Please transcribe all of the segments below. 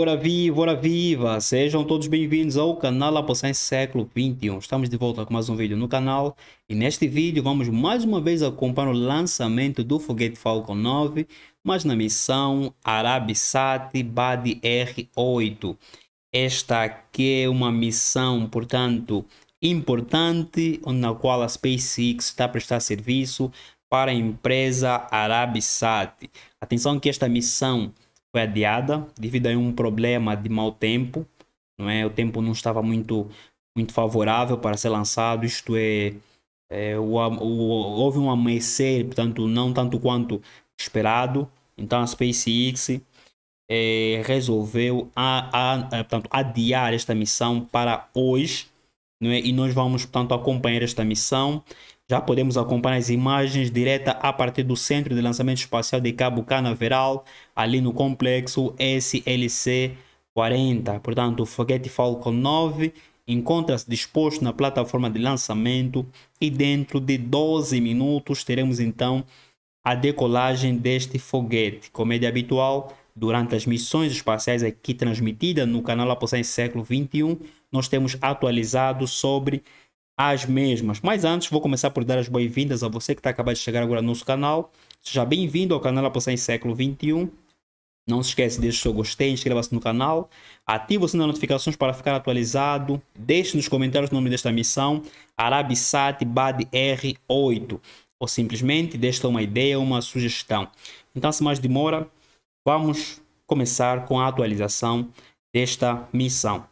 Ora viva, ora viva! Sejam todos bem-vindos ao canal Apossense Século 21. Estamos de volta com mais um vídeo no canal e neste vídeo vamos mais uma vez acompanhar o lançamento do foguete Falcon 9, mas na missão Arabsat BAD R8. Esta aqui é uma missão, portanto, importante, na qual a SpaceX está a prestar serviço para a empresa Arabsat. Atenção que esta missão foi adiada devido a um problema de mau tempo, não é? O tempo não estava muito muito favorável para ser lançado, isto é, é o, o, houve um amanhecer, portanto, não tanto quanto esperado. Então a SpaceX é, resolveu a, a, portanto, adiar esta missão para hoje, não é? E nós vamos, portanto, acompanhar esta missão já podemos acompanhar as imagens direta a partir do Centro de Lançamento Espacial de Cabo Canaveral, ali no complexo SLC 40. Portanto, o foguete Falcon 9 encontra-se disposto na plataforma de lançamento e dentro de 12 minutos teremos então a decolagem deste foguete. Como é de habitual, durante as missões espaciais aqui transmitida no canal Apossense Século 21, nós temos atualizado sobre as mesmas. Mas antes, vou começar por dar as boas-vindas a você que está acabando de chegar agora no nosso canal. Seja bem-vindo ao canal Apossar em Século XXI. Não se esquece, deixe seu gostei, inscreva-se no canal, ative o sino das notificações para ficar atualizado, deixe nos comentários o nome desta missão, Arabisat BAD R8, ou simplesmente deixe uma ideia, uma sugestão. Então, sem mais demora, vamos começar com a atualização desta missão.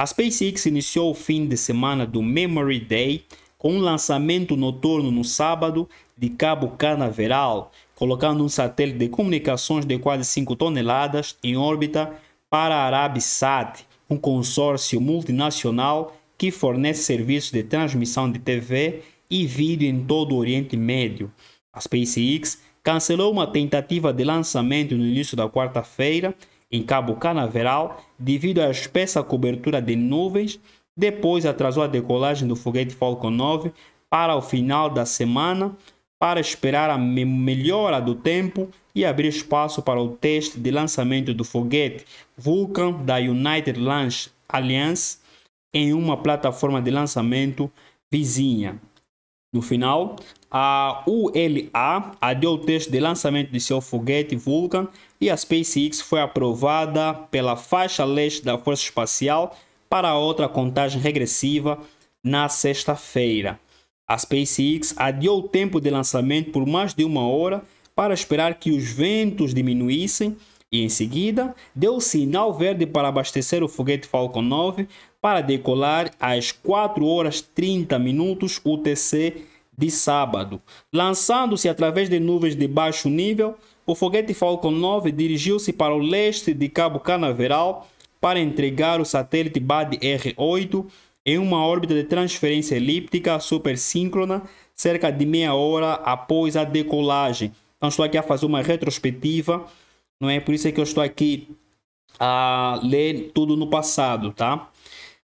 A SpaceX iniciou o fim de semana do Memory Day com um lançamento noturno no sábado de Cabo Canaveral, colocando um satélite de comunicações de quase 5 toneladas em órbita para a Arabsat, um consórcio multinacional que fornece serviços de transmissão de TV e vídeo em todo o Oriente Médio. A SpaceX cancelou uma tentativa de lançamento no início da quarta-feira em Cabo Canaveral devido à espessa cobertura de nuvens. Depois atrasou a decolagem do foguete Falcon 9 para o final da semana para esperar a melhora do tempo e abrir espaço para o teste de lançamento do foguete Vulcan da United Launch Alliance em uma plataforma de lançamento vizinha no final, a ULA adiou o teste de lançamento de seu foguete Vulcan e a SpaceX foi aprovada pela faixa leste da Força Espacial para outra contagem regressiva na sexta-feira. A SpaceX adiou o tempo de lançamento por mais de uma hora para esperar que os ventos diminuíssem e, em seguida, deu o sinal verde para abastecer o foguete Falcon 9 para decolar às 4 horas 30 minutos UTC de sábado. Lançando-se através de nuvens de baixo nível, o foguete Falcon 9 dirigiu-se para o leste de Cabo Canaveral para entregar o satélite BAD-R8 em uma órbita de transferência elíptica supersíncrona cerca de meia hora após a decolagem. Então estou aqui a fazer uma retrospectiva, não é? Por isso é que eu estou aqui a ler tudo no passado, tá?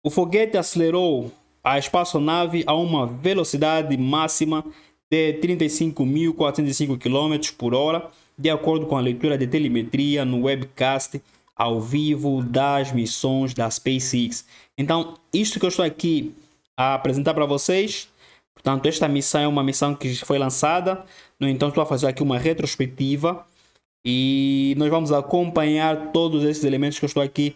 O foguete acelerou a espaçonave a uma velocidade máxima de 35.405 km por hora, de acordo com a leitura de telemetria no webcast ao vivo das missões da SpaceX. Então, isto que eu estou aqui a apresentar para vocês, portanto, esta missão é uma missão que foi lançada, no entanto, estou a fazer aqui uma retrospectiva e nós vamos acompanhar todos esses elementos que eu estou aqui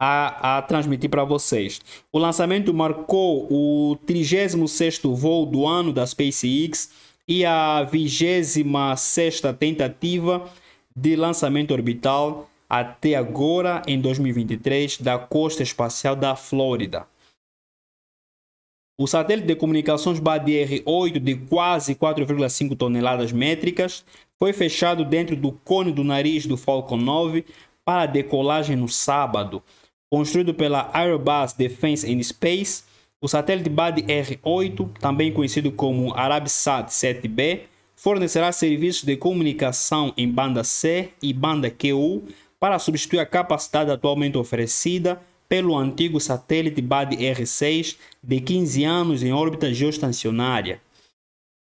a, a transmitir para vocês. O lançamento marcou o 36º voo do ano da SpaceX e a 26ª tentativa de lançamento orbital até agora, em 2023, da costa espacial da Flórida. O satélite de comunicações BADR-8 de quase 4,5 toneladas métricas foi fechado dentro do cone do nariz do Falcon 9 para decolagem no sábado, construído pela Airbus Defense and Space, o satélite BAD-R8, também conhecido como Arabsat-7B, fornecerá serviços de comunicação em banda C e banda QU para substituir a capacidade atualmente oferecida pelo antigo satélite BAD-R6 de 15 anos em órbita geostacionária.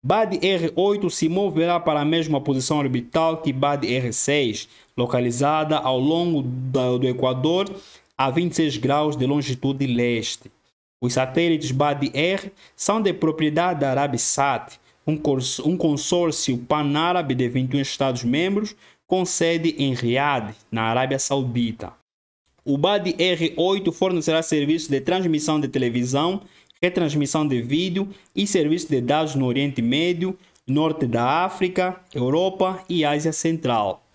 BAD-R8 se moverá para a mesma posição orbital que BAD-R6, localizada ao longo do Equador, a 26 graus de longitude leste. Os satélites BAD-R são de propriedade da Arabsat, um consórcio panárabe de 21 Estados-membros com sede em Riad, na Arábia Saudita. O BAD-R8 fornecerá serviços de transmissão de televisão, retransmissão de vídeo e serviços de dados no Oriente Médio, Norte da África, Europa e Ásia Central.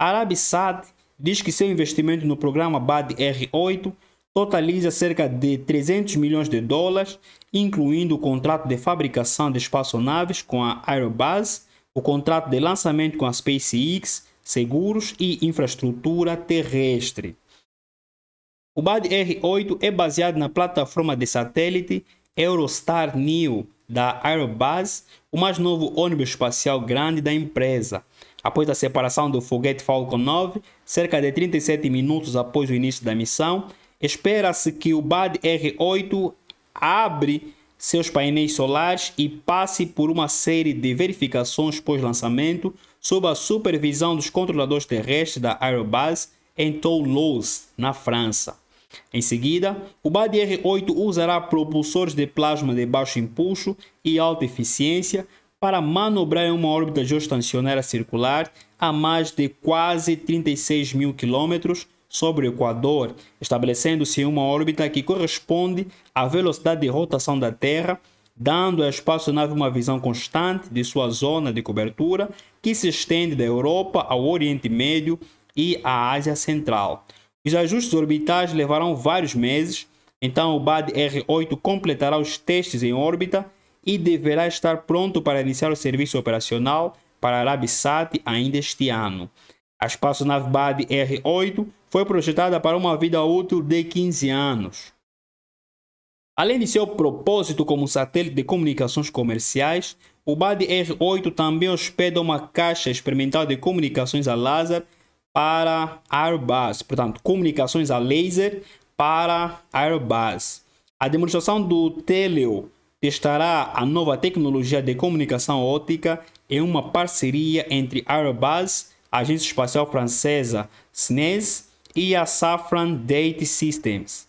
A Arabsat diz que seu investimento no programa BAD R8 totaliza cerca de 300 milhões de dólares, incluindo o contrato de fabricação de espaçonaves com a Aerobase, o contrato de lançamento com a SpaceX, seguros e infraestrutura terrestre. O BAD R8 é baseado na plataforma de satélite Eurostar New da Aerobase, o mais novo ônibus espacial grande da empresa. Após a separação do foguete Falcon 9, cerca de 37 minutos após o início da missão, espera-se que o BAD R8 abre seus painéis solares e passe por uma série de verificações pós-lançamento sob a supervisão dos controladores terrestres da Aerobase em Toulouse, na França. Em seguida, o BAD R8 usará propulsores de plasma de baixo impulso e alta eficiência para manobrar em uma órbita geostacionária circular a mais de quase 36 mil quilômetros sobre o Equador, estabelecendo-se uma órbita que corresponde à velocidade de rotação da Terra, dando à espaçonave uma visão constante de sua zona de cobertura, que se estende da Europa ao Oriente Médio e à Ásia Central. Os ajustes orbitais levarão vários meses, então o BAD-R8 completará os testes em órbita e deverá estar pronto para iniciar o serviço operacional para a Arabsat ainda este ano. A espaçonave BAD R8 foi projetada para uma vida útil de 15 anos. Além de seu propósito como satélite de comunicações comerciais, o BAD R8 também hospeda uma caixa experimental de comunicações a laser para Airbus, portanto, comunicações a laser para Airbus. A demonstração do Teleo testará a nova tecnologia de comunicação óptica em uma parceria entre Airbus, a agência espacial francesa SNES e a Safran Data Systems.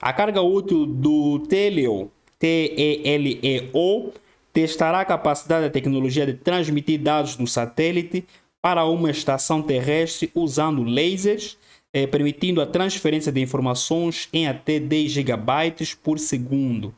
A carga útil do Teleo, T-E-L-E-O, testará a capacidade da tecnologia de transmitir dados do satélite para uma estação terrestre usando lasers, eh, permitindo a transferência de informações em até 10 GB por segundo.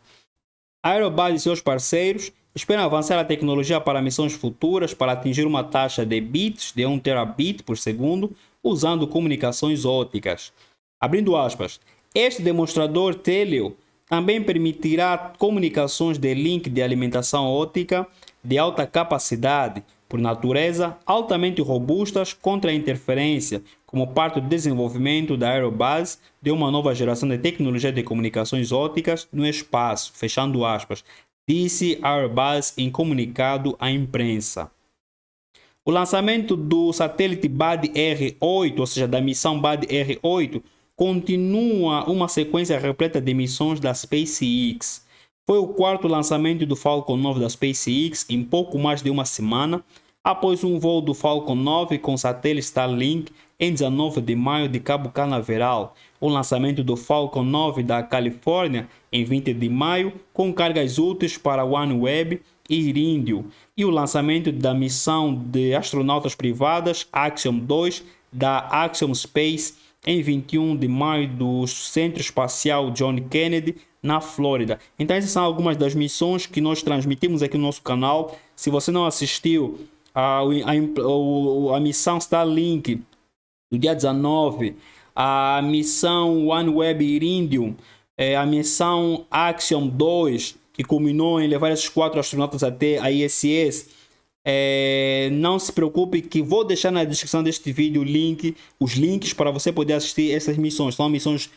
A Aerobase e seus parceiros esperam avançar a tecnologia para missões futuras para atingir uma taxa de bits de 1 terabit por segundo usando comunicações óticas. Abrindo aspas, este demonstrador têleo também permitirá comunicações de link de alimentação ótica de alta capacidade por natureza, altamente robustas contra a interferência, como parte do desenvolvimento da Aerobase de uma nova geração de tecnologia de comunicações ópticas no espaço, fechando aspas, disse a Airbus em comunicado à imprensa. O lançamento do satélite BAD-R8, ou seja, da missão BAD-R8, continua uma sequência repleta de missões da SpaceX. Foi o quarto lançamento do Falcon 9 da SpaceX em pouco mais de uma semana após um voo do Falcon 9 com satélite Starlink em 19 de maio de Cabo Canaveral, o lançamento do Falcon 9 da Califórnia em 20 de maio com cargas úteis para OneWeb e Iríndio, e o lançamento da missão de astronautas privadas Axiom 2 da Axiom Space em 21 de maio do Centro Espacial John Kennedy na Flórida. Então essas são algumas das missões que nós transmitimos aqui no nosso canal. Se você não assistiu, a, a, a missão Starlink do dia 19, a missão OneWeb Iridium, é, a missão Axiom 2, que culminou em levar esses quatro astronautas até a ISS. É, não se preocupe que vou deixar na descrição deste vídeo link, os links para você poder assistir essas missões. São missões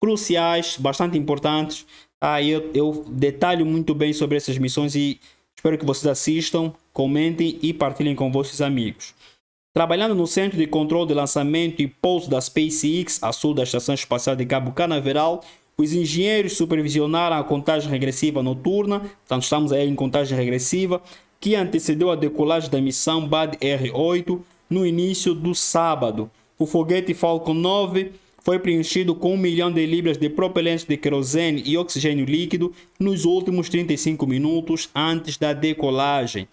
cruciais, bastante importantes. Tá? Eu, eu detalho muito bem sobre essas missões e espero que vocês assistam comentem e partilhem com vossos amigos. Trabalhando no Centro de Controle de Lançamento e Pouso da SpaceX, a sul da Estação Espacial de Cabo Canaveral, os engenheiros supervisionaram a contagem regressiva noturna, portanto estamos aí em contagem regressiva, que antecedeu a decolagem da missão BAD-R8 no início do sábado. O foguete Falcon 9 foi preenchido com 1 milhão de libras de propelente de querosene e oxigênio líquido nos últimos 35 minutos antes da decolagem.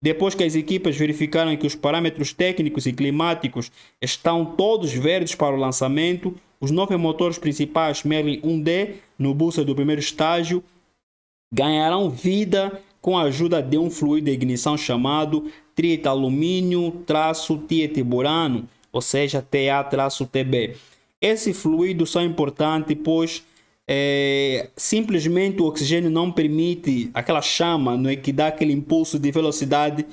Depois que as equipas verificaram que os parâmetros técnicos e climáticos estão todos verdes para o lançamento, os nove motores principais Merlin 1D, no bussa do primeiro estágio, ganharão vida com a ajuda de um fluido de ignição chamado Tritalumínio traço tieteburano, ou seja, TA-TB. Esse fluido só é importante pois é, simplesmente o oxigênio não permite aquela chama não é, que dá aquele impulso de velocidade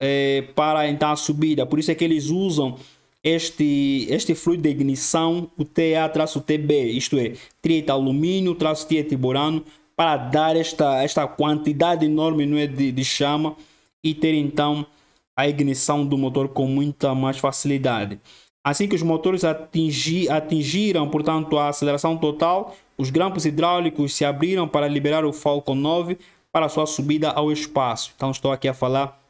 é, para então a subida. Por isso é que eles usam este, este fluido de ignição, o TA-TB, isto é, trieta alumínio, traço borano, para dar esta, esta quantidade enorme não é, de, de chama e ter então a ignição do motor com muita mais facilidade. Assim que os motores atingir, atingiram, portanto, a aceleração total, os grampos hidráulicos se abriram para liberar o Falcon 9 para sua subida ao espaço. Então estou aqui a falar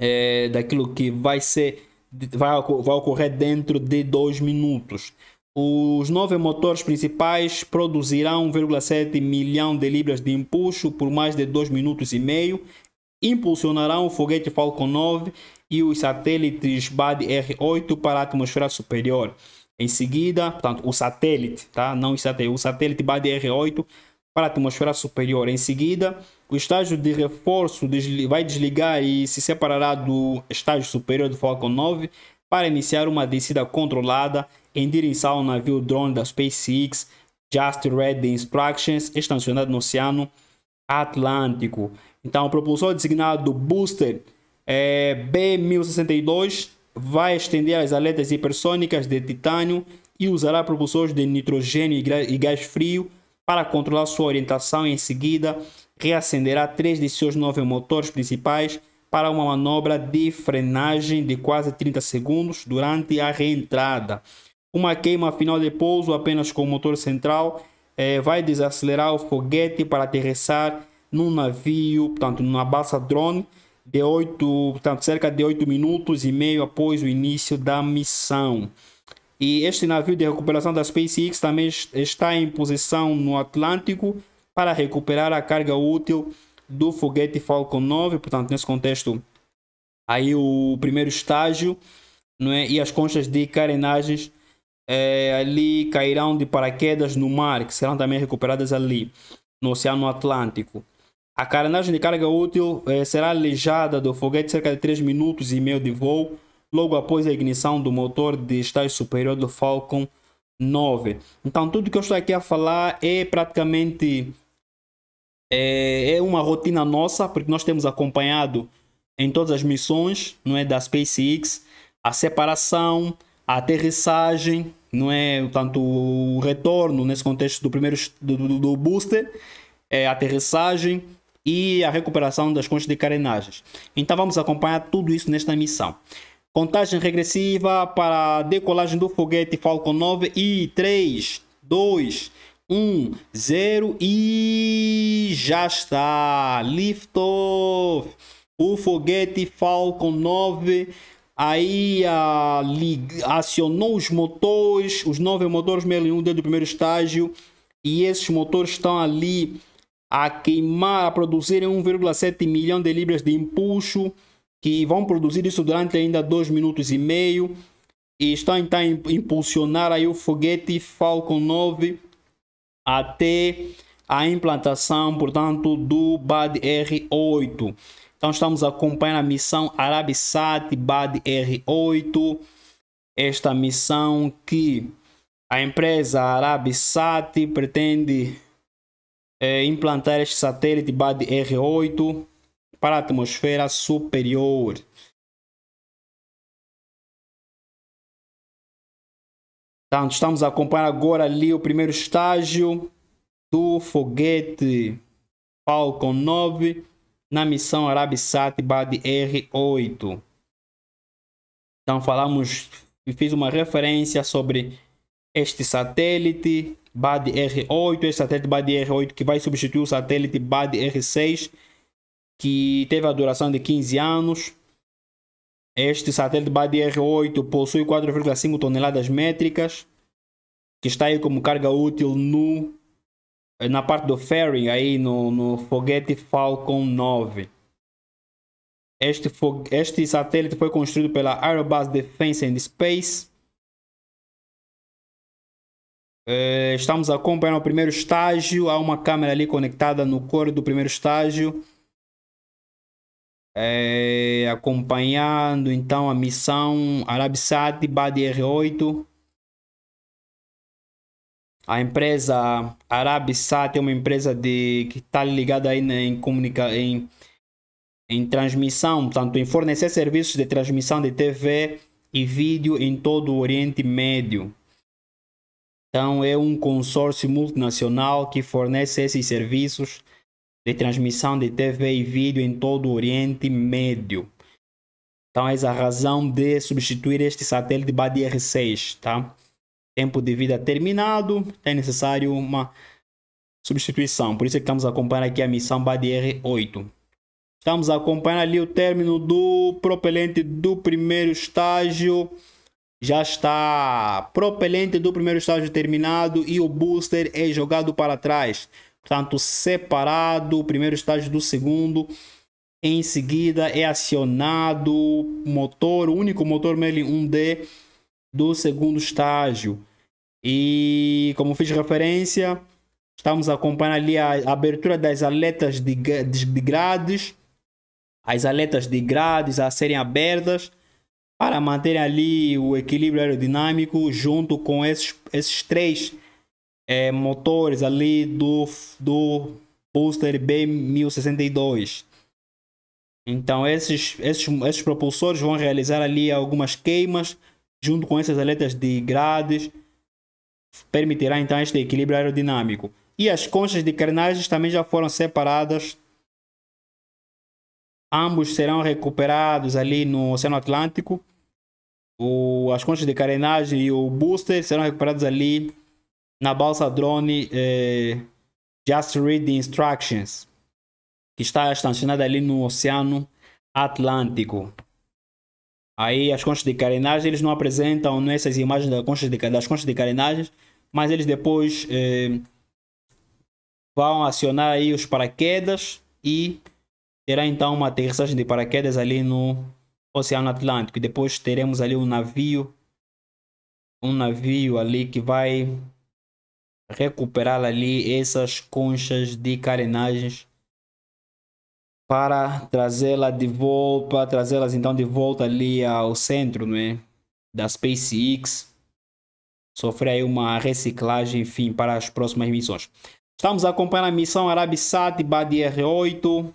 é, daquilo que vai ser vai, vai ocorrer dentro de dois minutos. Os nove motores principais produzirão 1,7 milhão de libras de empuxo por mais de dois minutos e meio, impulsionarão o foguete Falcon 9 e os satélites BAD-R8 para a atmosfera superior. Em seguida, portanto, o satélite, tá? Não o satélite, o satélite bdr 8 para a atmosfera superior. Em seguida, o estágio de reforço vai desligar e se separará do estágio superior do Falcon 9 para iniciar uma descida controlada em direção ao navio drone da SpaceX Just Red Instructions, estacionado no Oceano Atlântico. Então, o propulsor designado Booster é B1062 vai estender as aletas hipersônicas de titânio e usará propulsores de nitrogênio e gás frio para controlar sua orientação. Em seguida, reacenderá três de seus nove motores principais para uma manobra de frenagem de quase 30 segundos durante a reentrada. Uma queima final de pouso apenas com o motor central eh, vai desacelerar o foguete para aterrissar num navio, portanto, numa balsa drone de 8, portanto, cerca de 8 minutos e meio após o início da missão. E este navio de recuperação da SpaceX também está em posição no Atlântico para recuperar a carga útil do foguete Falcon 9, portanto, nesse contexto, aí o primeiro estágio não é? e as conchas de carenagens é, ali cairão de paraquedas no mar, que serão também recuperadas ali no Oceano Atlântico. A carenagem né, de carga útil eh, será alejada do foguete cerca de 3 minutos e meio de voo, logo após a ignição do motor de estágio superior do Falcon 9. Então, tudo que eu estou aqui a falar é praticamente é, é uma rotina nossa, porque nós temos acompanhado em todas as missões, não é da SpaceX, a separação, a aterrissagem, não é tanto o retorno nesse contexto do primeiro do, do, do booster, é, aterrissagem, e a recuperação das conchas de carenagens. Então vamos acompanhar tudo isso nesta missão. Contagem regressiva para a decolagem do foguete Falcon 9 e 3, 2, 1, 0 e já está! liftoff. O foguete Falcon 9 aí a, ah, acionou os motores, os nove motores 61 dentro do primeiro estágio e esses motores estão ali a queimar, a produzir 1,7 milhão de libras de empuxo, que vão produzir isso durante ainda 2 minutos e meio. E estão então a impulsionar aí o foguete Falcon 9 até a implantação, portanto, do BAD-R8. Então estamos acompanhando a missão Arabsat BAD-R8. Esta missão que a empresa Arabsat pretende é, implantar este satélite BAD R8 para a atmosfera superior. Então, estamos a acompanhar agora ali o primeiro estágio do foguete Falcon 9 na missão Arabsat BAD R8. Então falamos, fiz uma referência sobre este satélite BAD-R8, esse satélite BAD-R8 que vai substituir o satélite BAD-R6, que teve a duração de 15 anos. Este satélite BAD-R8 possui 4,5 toneladas métricas, que está aí como carga útil no, na parte do fairing aí no, no foguete Falcon 9. Este, este satélite foi construído pela Aerobus Defense and Space é, estamos acompanhando o primeiro estágio. Há uma câmera ali conectada no coro do primeiro estágio. É, acompanhando então a missão Arabsat BAD R8. A empresa Arabsat é uma empresa de, que está ligada aí né, em, comunica, em, em transmissão, portanto, em fornecer serviços de transmissão de TV e vídeo em todo o Oriente Médio. Então é um consórcio multinacional que fornece esses serviços de transmissão de TV e vídeo em todo o Oriente Médio. Então é a razão de substituir este satélite BADR6, tá? Tempo de vida terminado, é necessário uma substituição. Por isso é que estamos acompanhando aqui a missão BADR8. Estamos acompanhando ali o término do propelente do primeiro estágio já está propelente do primeiro estágio terminado e o booster é jogado para trás. Portanto, separado o primeiro estágio do segundo. Em seguida é acionado o motor, o único motor Merlin 1D do segundo estágio. E como fiz referência, estamos acompanhando ali a abertura das aletas de, de, de grades, as aletas de grades a serem abertas para manter ali o equilíbrio aerodinâmico junto com esses, esses três é, motores ali do, do Booster B1062. Então esses, esses, esses propulsores vão realizar ali algumas queimas junto com essas aletas de grades, permitirá então este equilíbrio aerodinâmico. E as conchas de carenagens também já foram separadas Ambos serão recuperados ali no Oceano Atlântico. O, as conchas de carenagem e o booster serão recuperados ali na balsa drone eh, Just Read the Instructions, que está estacionada ali no Oceano Atlântico. Aí as conchas de carenagem eles não apresentam nessas imagens das conchas de, das conchas de carenagem, mas eles depois eh, vão acionar aí os paraquedas e terá então uma aterrissagem de paraquedas ali no Oceano Atlântico. E depois teremos ali um navio, um navio ali que vai recuperar ali essas conchas de carenagens para trazê-la de volta, para trazê-las então de volta ali ao centro, não é? Da SpaceX. Sofrer aí uma reciclagem, enfim, para as próximas missões. Estamos acompanhando a missão Arabsat BAD-R8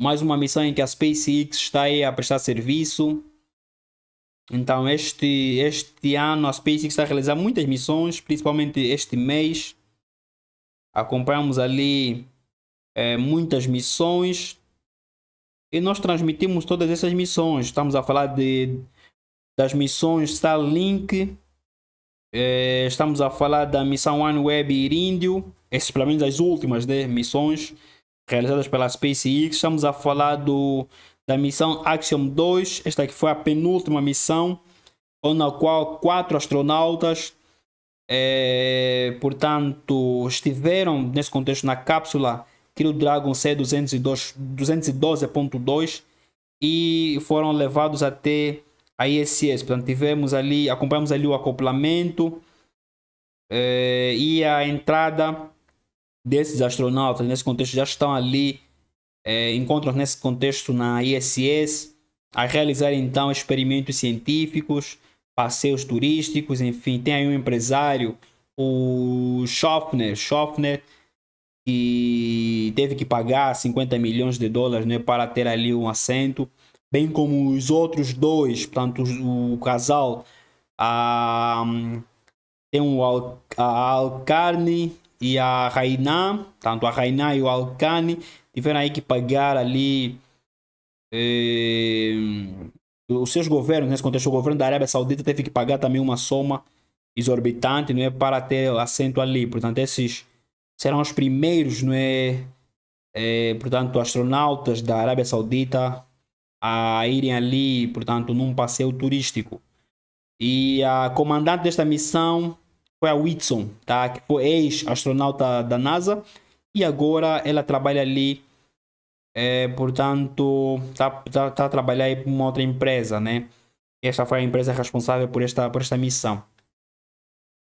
mais uma missão em que a SpaceX está aí a prestar serviço. Então, este, este ano a SpaceX está a realizar muitas missões, principalmente este mês. Acompanhamos ali é, muitas missões e nós transmitimos todas essas missões. Estamos a falar de, das missões Starlink, é, estamos a falar da missão OneWeb Iríndio, essas pelo menos as últimas né, missões realizadas pela SpaceX. Estamos a falar do, da missão Axiom 2. Esta aqui foi a penúltima missão, na qual quatro astronautas, é, portanto, estiveram nesse contexto na cápsula Crew Dragon C212.2 e foram levados até a ISS. Portanto, tivemos ali, acompanhamos ali o acoplamento é, e a entrada desses astronautas, nesse contexto, já estão ali, é, encontram nesse contexto na ISS, a realizar então experimentos científicos, passeios turísticos, enfim, tem aí um empresário, o Schopner, Schopner, que teve que pagar 50 milhões de dólares né, para ter ali um assento, bem como os outros dois, portanto, o casal, a, hum, tem o Al, a Alcarne e a Rainan, tanto a Rainan e o Alcani, tiveram aí que pagar ali eh, os seus governos, nesse né? contexto o governo da Arábia Saudita teve que pagar também uma soma exorbitante não é, para ter assento ali, portanto esses serão os primeiros, não é, eh, portanto astronautas da Arábia Saudita a irem ali, portanto num passeio turístico. E a comandante desta missão foi a Whitson, tá? Que foi ex-astronauta da NASA e agora ela trabalha ali, é, portanto, tá, tá, tá a trabalhar em uma outra empresa, né? Esta foi a empresa responsável por esta, por esta missão.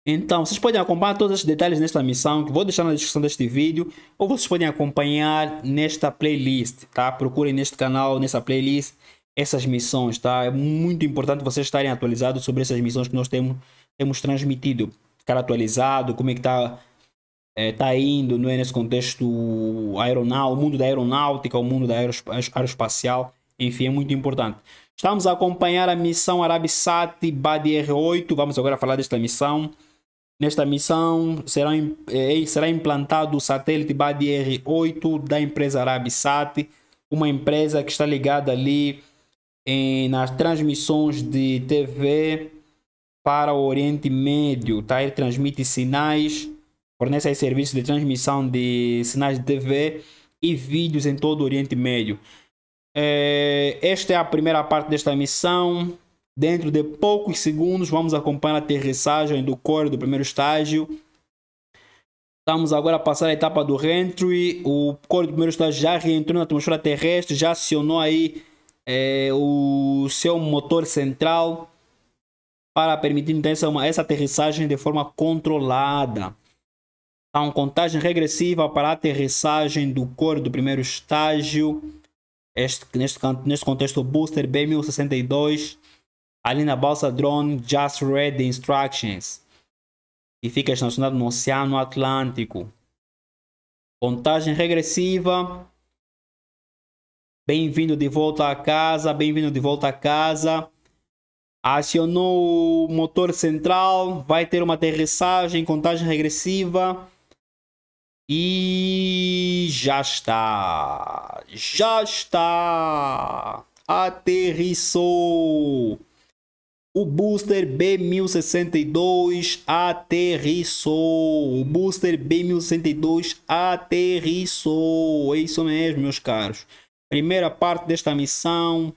Então, vocês podem acompanhar todos os detalhes nesta missão que vou deixar na descrição deste vídeo, ou vocês podem acompanhar nesta playlist, tá? Procurem neste canal, nessa playlist, essas missões, tá? É muito importante vocês estarem atualizados sobre essas missões que nós temos, temos transmitido ficar atualizado, como é que tá, é, tá indo não é, nesse contexto aeronau, o mundo da aeronáutica, o mundo da aeroespacial, enfim, é muito importante. Estamos a acompanhar a missão Arabisat BADR-8, vamos agora falar desta missão. Nesta missão será, é, é, será implantado o satélite BADR-8 da empresa Arabisat uma empresa que está ligada ali em, nas transmissões de TV para o Oriente Médio. Tá? ele transmite sinais, fornece serviços de transmissão de sinais de TV e vídeos em todo o Oriente Médio. É, esta é a primeira parte desta missão. Dentro de poucos segundos, vamos acompanhar a aterrissagem do core do primeiro estágio. Estamos agora a passar a etapa do reentry. O core do primeiro estágio já reentrou na atmosfera terrestre, já acionou aí é, o seu motor central para permitir então, essa, uma, essa aterrissagem de forma controlada. Há uma contagem regressiva para a aterrissagem do core do primeiro estágio. Este, neste, neste contexto, o booster B-1062, ali na balsa drone Just Read the Instructions, que fica estacionado no Oceano Atlântico. Contagem regressiva. Bem-vindo de volta a casa, bem-vindo de volta a casa acionou o motor central, vai ter uma aterrissagem, contagem regressiva. E já está! Já está! Aterrissou! O booster B1062 aterrissou! O booster B1062 aterrissou! É isso mesmo, meus caros. Primeira parte desta missão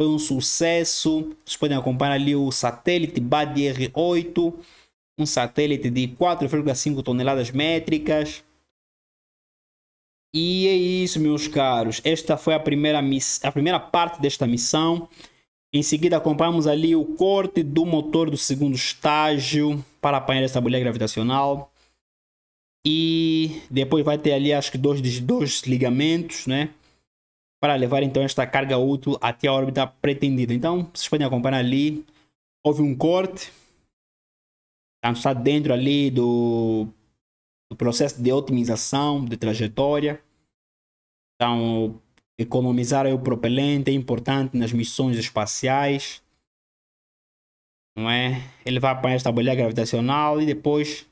foi um sucesso. Vocês podem acompanhar ali o satélite BAD R8, um satélite de 4,5 toneladas métricas. E é isso, meus caros. Esta foi a primeira, a primeira parte desta missão. Em seguida, acompanhamos ali o corte do motor do segundo estágio para apanhar essa bolha gravitacional. E depois vai ter ali, acho que dois, dois ligamentos, né? para levar então esta carga útil até a órbita pretendida. Então, vocês podem acompanhar ali, houve um corte, então, está dentro ali do, do processo de otimização de trajetória. Então, economizar o propelente é importante nas missões espaciais. Não é? Ele vai apanhar esta bolha gravitacional e depois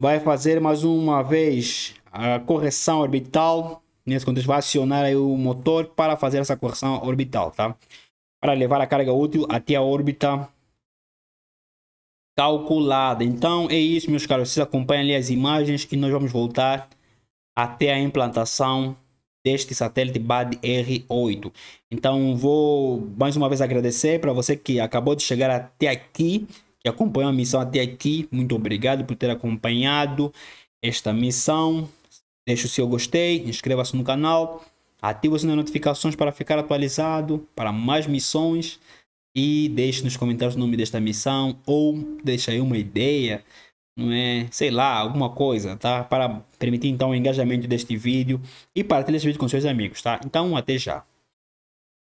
vai fazer mais uma vez a correção orbital nesse contexto, vai acionar o motor para fazer essa correção orbital, tá? Para levar a carga útil até a órbita calculada. Então é isso, meus caros. Vocês acompanham ali as imagens e nós vamos voltar até a implantação deste satélite BAD R8. Então vou mais uma vez agradecer para você que acabou de chegar até aqui, que acompanhou a missão até aqui. Muito obrigado por ter acompanhado esta missão. Deixe o seu gostei, inscreva-se no canal, ative as notificações para ficar atualizado para mais missões e deixe nos comentários o nome desta missão ou deixe aí uma ideia, não é, sei lá, alguma coisa, tá? Para permitir então o engajamento deste vídeo e partilhe esse vídeo com seus amigos, tá? Então, até já.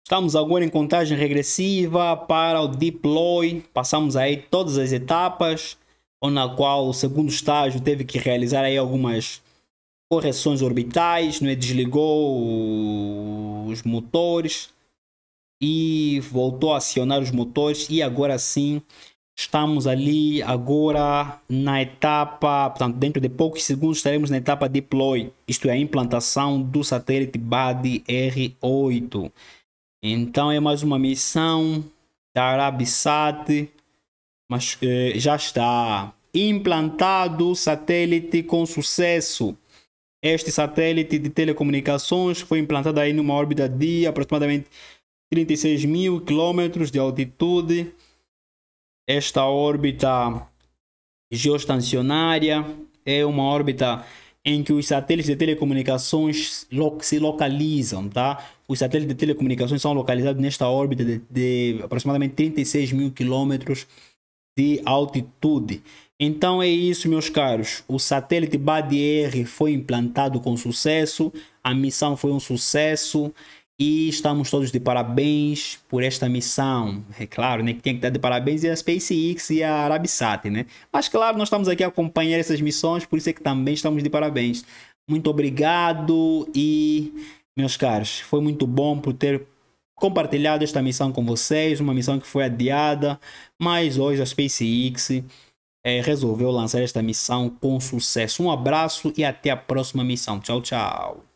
Estamos agora em contagem regressiva para o deploy. Passamos aí todas as etapas, na qual o segundo estágio teve que realizar aí algumas correções orbitais, não é? desligou os motores e voltou a acionar os motores e agora sim estamos ali agora na etapa, portanto, dentro de poucos segundos estaremos na etapa deploy, isto é a implantação do satélite BAD R8. Então é mais uma missão da Arabsat, mas eh, já está implantado o satélite com sucesso. Este satélite de telecomunicações foi implantado aí numa órbita de aproximadamente 36 mil quilômetros de altitude. Esta órbita geoestacionária é uma órbita em que os satélites de telecomunicações se localizam, tá? Os satélites de telecomunicações são localizados nesta órbita de, de aproximadamente 36 mil quilômetros de altitude. Então é isso, meus caros. O satélite BADR foi implantado com sucesso, a missão foi um sucesso e estamos todos de parabéns por esta missão. É claro, né, que tem que estar de parabéns e a SpaceX e a Arabsat, né? Mas claro, nós estamos aqui acompanhando acompanhar essas missões, por isso é que também estamos de parabéns. Muito obrigado e meus caros, foi muito bom por ter compartilhado esta missão com vocês, uma missão que foi adiada, mas hoje a SpaceX é, resolveu lançar esta missão com sucesso. Um abraço e até a próxima missão. Tchau, tchau.